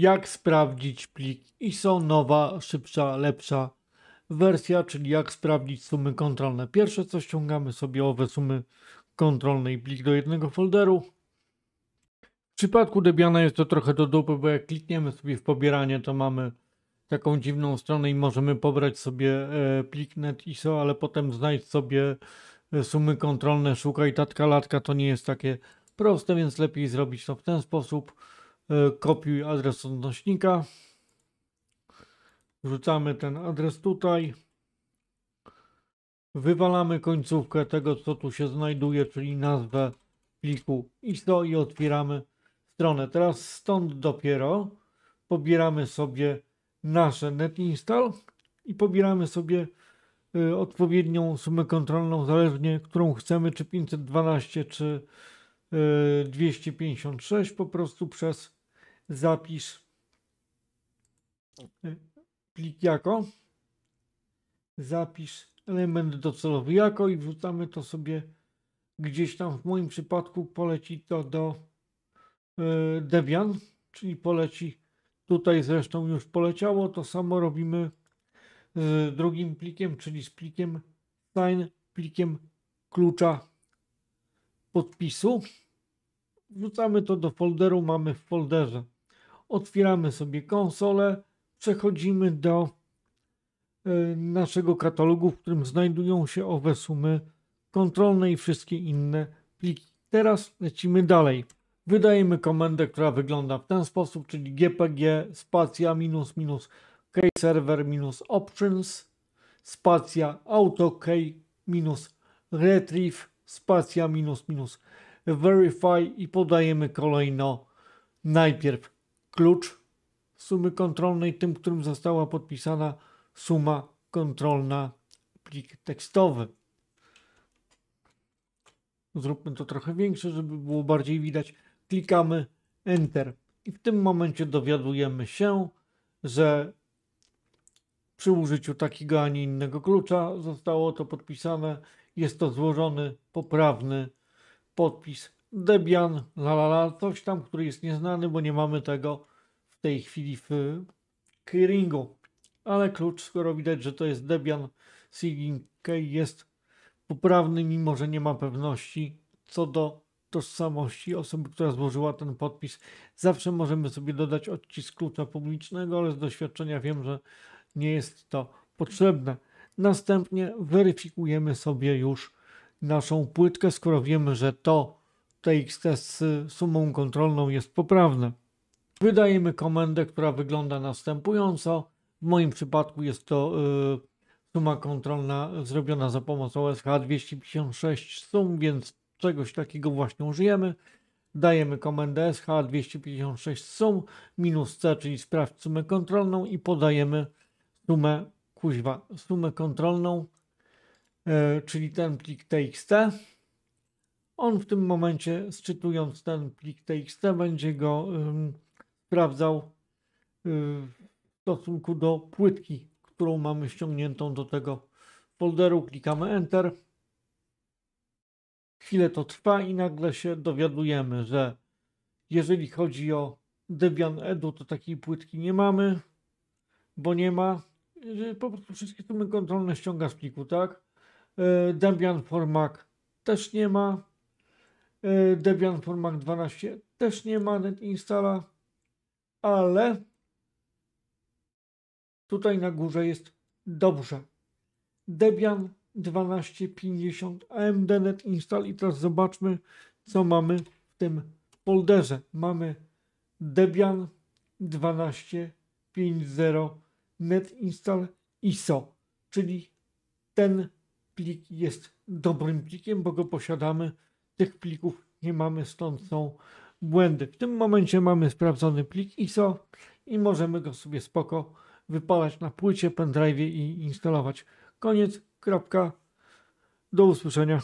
jak sprawdzić plik ISO, nowa, szybsza, lepsza wersja, czyli jak sprawdzić sumy kontrolne. Pierwsze co ściągamy sobie owe sumy kontrolne i plik do jednego folderu. W przypadku Debiana jest to trochę do dupy, bo jak klikniemy sobie w pobieranie, to mamy taką dziwną stronę i możemy pobrać sobie e, plik net ISO, ale potem znajdź sobie e, sumy kontrolne, szukaj tatka latka, to nie jest takie proste, więc lepiej zrobić to w ten sposób. E, kopiuj adres odnośnika. Wrzucamy ten adres tutaj. Wywalamy końcówkę tego, co tu się znajduje, czyli nazwę pliku ISO i otwieramy stronę. Teraz stąd dopiero pobieramy sobie nasze netinstall i pobieramy sobie y, odpowiednią sumę kontrolną, zależnie którą chcemy, czy 512, czy y, 256, po prostu przez zapisz plik jako, zapisz element docelowy jako i wrzucamy to sobie gdzieś tam w moim przypadku poleci to do e, Debian, czyli poleci tutaj zresztą już poleciało, to samo robimy z drugim plikiem, czyli z plikiem sign, plikiem klucza podpisu. Wrzucamy to do folderu, mamy w folderze otwieramy sobie konsolę, przechodzimy do e, naszego katalogu, w którym znajdują się owe sumy kontrolne i wszystkie inne pliki. Teraz lecimy dalej. Wydajemy komendę, która wygląda w ten sposób, czyli gpg spacja minus minus key minus options spacja auto k minus retrieve spacja minus minus verify i podajemy kolejno najpierw klucz sumy kontrolnej tym, którym została podpisana suma kontrolna plik tekstowy. Zróbmy to trochę większe, żeby było bardziej widać. Klikamy Enter i w tym momencie dowiadujemy się, że przy użyciu takiego, a nie innego klucza zostało to podpisane. Jest to złożony, poprawny podpis Debian, la coś tam, który jest nieznany, bo nie mamy tego w tej chwili w keyringu. Ale klucz, skoro widać, że to jest Debian, Key jest poprawny, mimo że nie ma pewności co do tożsamości osoby, która złożyła ten podpis. Zawsze możemy sobie dodać odcisk klucza publicznego, ale z doświadczenia wiem, że nie jest to potrzebne. Następnie weryfikujemy sobie już naszą płytkę, skoro wiemy, że to TXT z sumą kontrolną jest poprawne. Wydajemy komendę, która wygląda następująco. W moim przypadku jest to y, suma kontrolna zrobiona za pomocą SH256 sum, więc czegoś takiego właśnie użyjemy. Dajemy komendę SH256 sum minus C, czyli sprawdź sumę kontrolną i podajemy sumę kuźwa, sumę kontrolną, y, czyli ten plik TXT. On w tym momencie, sczytując ten plik TXT, będzie go ym, sprawdzał yy, w stosunku do płytki, którą mamy ściągniętą do tego folderu. Klikamy Enter. Chwilę to trwa i nagle się dowiadujemy, że jeżeli chodzi o Debian Edu, to takiej płytki nie mamy, bo nie ma. Y, po prostu wszystkie sumy kontrolne ściąga z pliku, tak? Y, Debian Format też nie ma Y, Debian for Mac 12 też nie ma NetInstalla, ale tutaj na górze jest dobrze. Debian 1250 AMD install i teraz zobaczmy co mamy w tym folderze. Mamy Debian 12.5.0 net install ISO, czyli ten plik jest dobrym plikiem, bo go posiadamy tych plików nie mamy, stąd są błędy. W tym momencie mamy sprawdzony plik ISO i możemy go sobie spoko wypalać na płycie, pendrive i instalować. Koniec, kropka. Do usłyszenia.